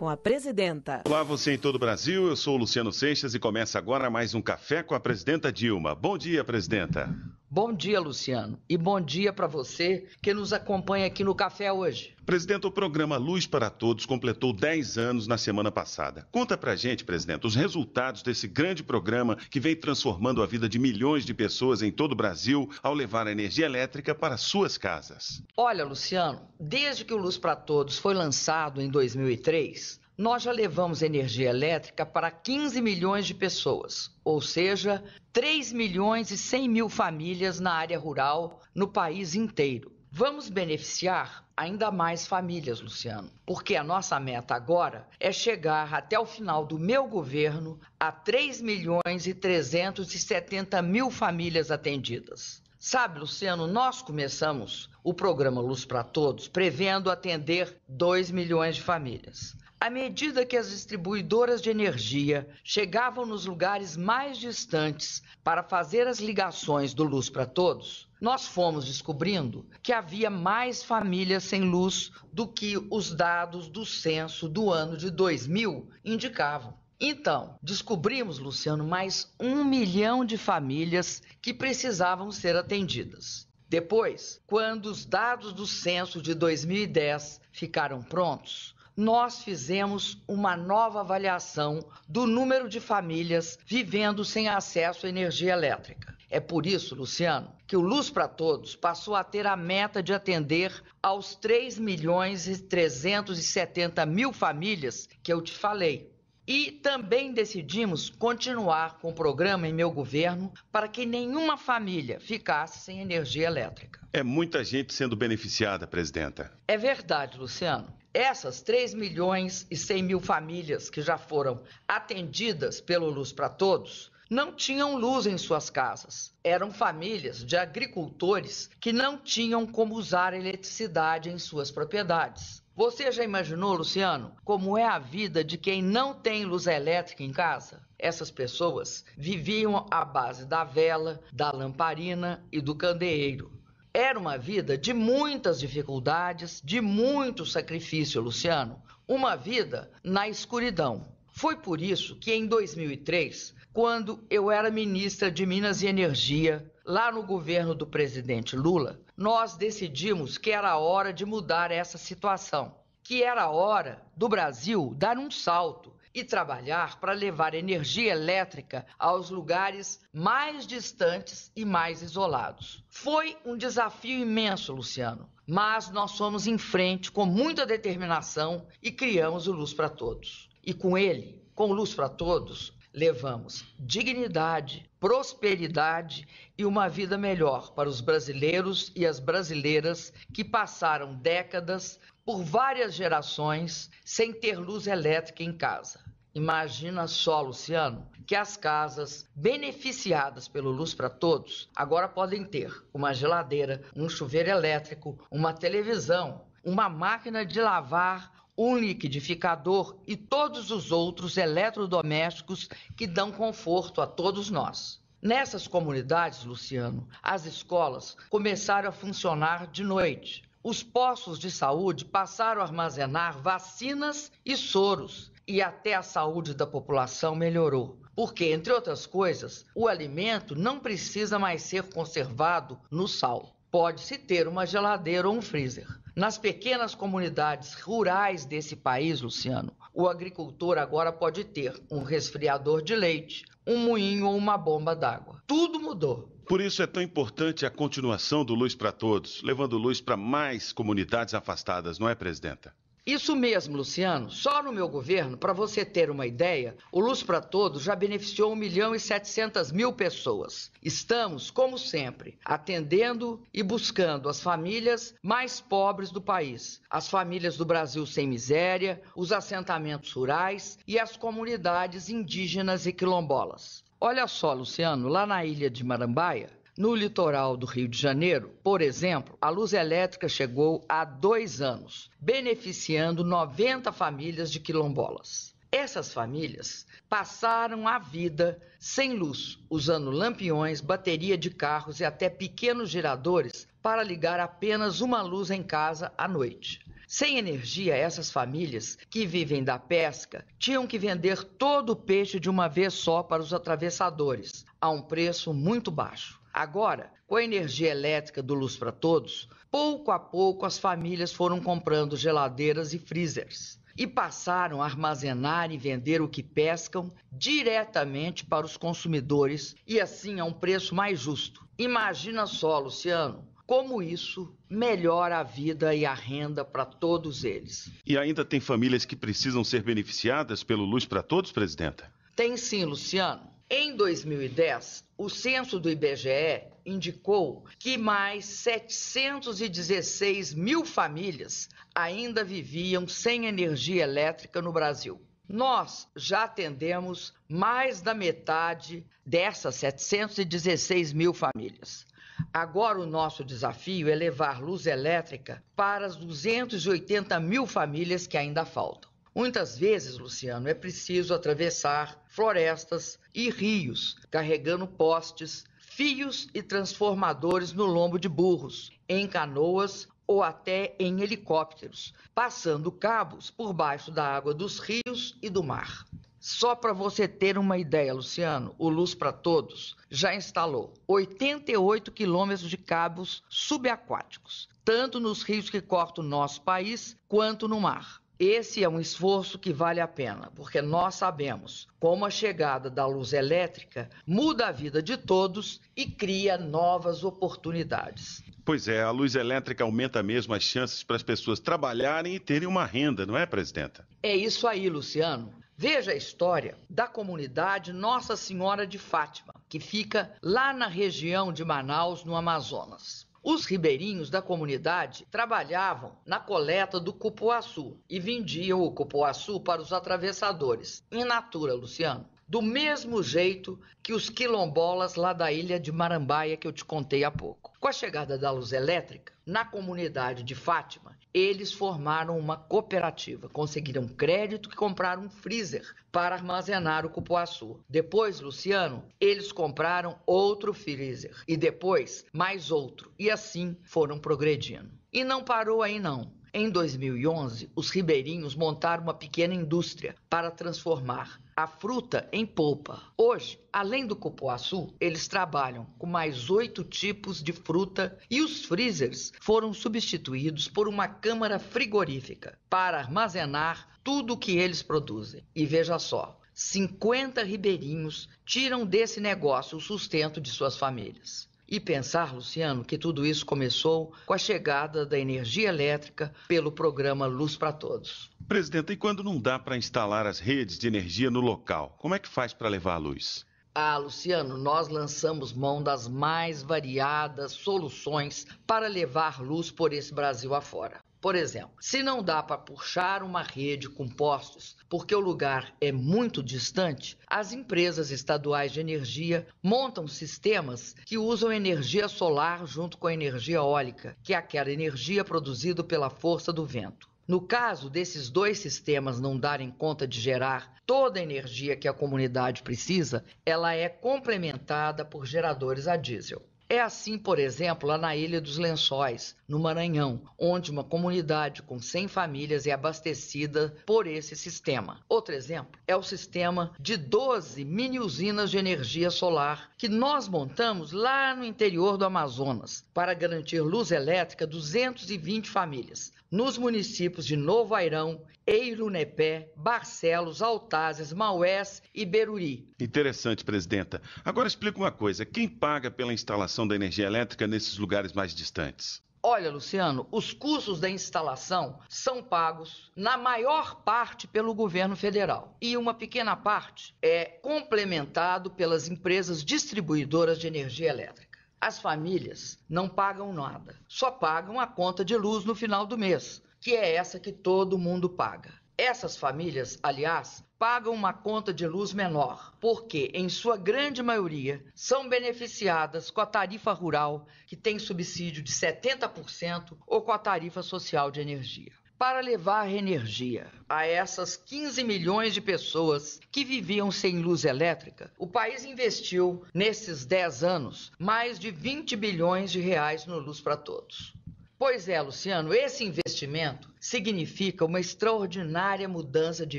com a presidenta. Olá, você em todo o Brasil. Eu sou o Luciano Seixas e começa agora mais um Café com a presidenta Dilma. Bom dia, presidenta. Bom dia, Luciano, e bom dia para você que nos acompanha aqui no café hoje. Presidente, o programa Luz para Todos completou 10 anos na semana passada. Conta pra gente, presidente, os resultados desse grande programa que vem transformando a vida de milhões de pessoas em todo o Brasil ao levar a energia elétrica para suas casas. Olha, Luciano, desde que o Luz para Todos foi lançado em 2003, nós já levamos energia elétrica para 15 milhões de pessoas, ou seja, 3 milhões e 100 mil famílias na área rural no país inteiro. Vamos beneficiar ainda mais famílias, Luciano, porque a nossa meta agora é chegar até o final do meu governo a 3 milhões e 370 mil famílias atendidas. Sabe, Luciano, nós começamos o programa Luz para Todos prevendo atender 2 milhões de famílias. À medida que as distribuidoras de energia chegavam nos lugares mais distantes para fazer as ligações do Luz para Todos, nós fomos descobrindo que havia mais famílias sem luz do que os dados do censo do ano de 2000 indicavam. Então, descobrimos, Luciano, mais um milhão de famílias que precisavam ser atendidas. Depois, quando os dados do censo de 2010 ficaram prontos, nós fizemos uma nova avaliação do número de famílias vivendo sem acesso à energia elétrica. É por isso, Luciano, que o Luz para Todos passou a ter a meta de atender aos 3 milhões e 370 mil famílias que eu te falei. E também decidimos continuar com o programa em meu governo para que nenhuma família ficasse sem energia elétrica. É muita gente sendo beneficiada, presidenta. É verdade, Luciano. Essas 3 milhões e 100 mil famílias que já foram atendidas pelo Luz para Todos não tinham luz em suas casas. Eram famílias de agricultores que não tinham como usar eletricidade em suas propriedades. Você já imaginou, Luciano, como é a vida de quem não tem luz elétrica em casa? Essas pessoas viviam à base da vela, da lamparina e do candeeiro. Era uma vida de muitas dificuldades, de muito sacrifício, Luciano. Uma vida na escuridão. Foi por isso que em 2003, quando eu era ministra de Minas e Energia, lá no governo do presidente Lula, nós decidimos que era hora de mudar essa situação, que era hora do Brasil dar um salto e trabalhar para levar energia elétrica aos lugares mais distantes e mais isolados. Foi um desafio imenso, Luciano, mas nós fomos em frente com muita determinação e criamos o Luz para Todos. E com ele, com Luz para Todos, levamos dignidade, prosperidade e uma vida melhor para os brasileiros e as brasileiras que passaram décadas por várias gerações sem ter luz elétrica em casa. Imagina só, Luciano, que as casas beneficiadas pelo Luz para Todos agora podem ter uma geladeira, um chuveiro elétrico, uma televisão, uma máquina de lavar, um liquidificador e todos os outros eletrodomésticos que dão conforto a todos nós. Nessas comunidades, Luciano, as escolas começaram a funcionar de noite os postos de saúde passaram a armazenar vacinas e soros, e até a saúde da população melhorou. Porque, entre outras coisas, o alimento não precisa mais ser conservado no sal. Pode-se ter uma geladeira ou um freezer. Nas pequenas comunidades rurais desse país, Luciano, o agricultor agora pode ter um resfriador de leite, um moinho ou uma bomba d'água. Tudo mudou. Por isso é tão importante a continuação do Luz para Todos, levando luz para mais comunidades afastadas, não é, presidenta? Isso mesmo, Luciano. Só no meu governo, para você ter uma ideia, o Luz para Todos já beneficiou 1 milhão e 700 mil pessoas. Estamos, como sempre, atendendo e buscando as famílias mais pobres do país, as famílias do Brasil sem miséria, os assentamentos rurais e as comunidades indígenas e quilombolas. Olha só, Luciano, lá na ilha de Marambaia, no litoral do Rio de Janeiro, por exemplo, a luz elétrica chegou há dois anos, beneficiando 90 famílias de quilombolas. Essas famílias passaram a vida sem luz, usando lampiões, bateria de carros e até pequenos geradores para ligar apenas uma luz em casa à noite. Sem energia, essas famílias que vivem da pesca tinham que vender todo o peixe de uma vez só para os atravessadores, a um preço muito baixo. Agora, com a energia elétrica do Luz para Todos, pouco a pouco as famílias foram comprando geladeiras e freezers e passaram a armazenar e vender o que pescam diretamente para os consumidores e assim a um preço mais justo. Imagina só, Luciano, como isso melhora a vida e a renda para todos eles. E ainda tem famílias que precisam ser beneficiadas pelo Luz para Todos, presidenta? Tem sim, Luciano. Em 2010, o censo do IBGE indicou que mais 716 mil famílias ainda viviam sem energia elétrica no Brasil. Nós já atendemos mais da metade dessas 716 mil famílias. Agora, o nosso desafio é levar luz elétrica para as 280 mil famílias que ainda faltam. Muitas vezes, Luciano, é preciso atravessar florestas e rios, carregando postes, fios e transformadores no lombo de burros, em canoas ou até em helicópteros, passando cabos por baixo da água dos rios e do mar. Só para você ter uma ideia, Luciano, o Luz para Todos já instalou 88 quilômetros de cabos subaquáticos, tanto nos rios que cortam o nosso país quanto no mar. Esse é um esforço que vale a pena, porque nós sabemos como a chegada da luz elétrica muda a vida de todos e cria novas oportunidades. Pois é, a luz elétrica aumenta mesmo as chances para as pessoas trabalharem e terem uma renda, não é, presidenta? É isso aí, Luciano. Veja a história da comunidade Nossa Senhora de Fátima, que fica lá na região de Manaus, no Amazonas. Os ribeirinhos da comunidade trabalhavam na coleta do cupuaçu e vendiam o cupuaçu para os atravessadores. In natura, Luciano do mesmo jeito que os quilombolas lá da ilha de Marambaia que eu te contei há pouco. Com a chegada da luz elétrica, na comunidade de Fátima, eles formaram uma cooperativa, conseguiram crédito e compraram um freezer para armazenar o cupuaçu. Depois, Luciano, eles compraram outro freezer e depois mais outro, e assim foram progredindo. E não parou aí não. Em 2011, os ribeirinhos montaram uma pequena indústria para transformar a fruta em polpa. Hoje, além do cupuaçu, eles trabalham com mais oito tipos de fruta e os freezers foram substituídos por uma câmara frigorífica para armazenar tudo o que eles produzem. E veja só, 50 ribeirinhos tiram desse negócio o sustento de suas famílias. E pensar, Luciano, que tudo isso começou com a chegada da energia elétrica pelo programa Luz para Todos. Presidente, e quando não dá para instalar as redes de energia no local, como é que faz para levar a luz? Ah, Luciano, nós lançamos mão das mais variadas soluções para levar luz por esse Brasil afora. Por exemplo, se não dá para puxar uma rede com postos porque o lugar é muito distante, as empresas estaduais de energia montam sistemas que usam energia solar junto com a energia eólica, que é aquela energia produzida pela força do vento. No caso desses dois sistemas não darem conta de gerar toda a energia que a comunidade precisa, ela é complementada por geradores a diesel. É assim, por exemplo, lá na Ilha dos Lençóis, no Maranhão, onde uma comunidade com 100 famílias é abastecida por esse sistema. Outro exemplo é o sistema de 12 mini usinas de energia solar que nós montamos lá no interior do Amazonas para garantir luz elétrica a 220 famílias nos municípios de Novo Airão, Eirunepé, Barcelos, Altazes, Maués e Beruri. Interessante, presidenta. Agora explica uma coisa: quem paga pela instalação da energia elétrica nesses lugares mais distantes? Olha, Luciano, os custos da instalação são pagos na maior parte pelo governo federal e uma pequena parte é complementado pelas empresas distribuidoras de energia elétrica. As famílias não pagam nada, só pagam a conta de luz no final do mês, que é essa que todo mundo paga. Essas famílias, aliás, pagam uma conta de luz menor, porque, em sua grande maioria, são beneficiadas com a tarifa rural, que tem subsídio de 70%, ou com a tarifa social de energia. Para levar energia a essas 15 milhões de pessoas que viviam sem luz elétrica, o país investiu, nesses 10 anos, mais de 20 bilhões de reais no Luz para Todos. Pois é, Luciano, esse investimento significa uma extraordinária mudança de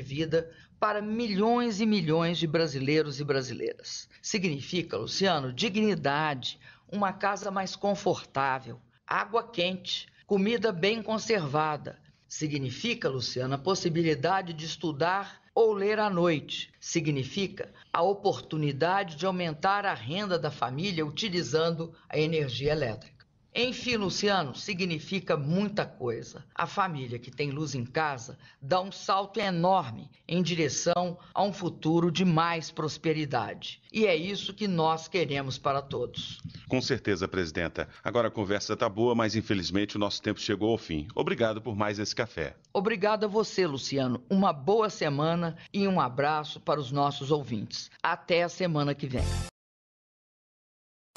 vida para milhões e milhões de brasileiros e brasileiras. Significa, Luciano, dignidade, uma casa mais confortável, água quente, comida bem conservada. Significa, Luciano, a possibilidade de estudar ou ler à noite. Significa a oportunidade de aumentar a renda da família utilizando a energia elétrica. Enfim, Luciano, significa muita coisa. A família que tem luz em casa dá um salto enorme em direção a um futuro de mais prosperidade. E é isso que nós queremos para todos. Com certeza, presidenta. Agora a conversa está boa, mas infelizmente o nosso tempo chegou ao fim. Obrigado por mais esse café. Obrigado a você, Luciano. Uma boa semana e um abraço para os nossos ouvintes. Até a semana que vem.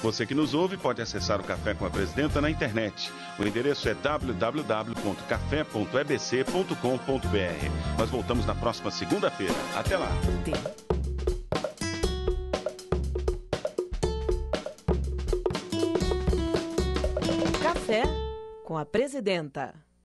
Você que nos ouve pode acessar o Café com a Presidenta na internet. O endereço é www.café.ebc.com.br. Nós voltamos na próxima segunda-feira. Até lá. Café com a Presidenta.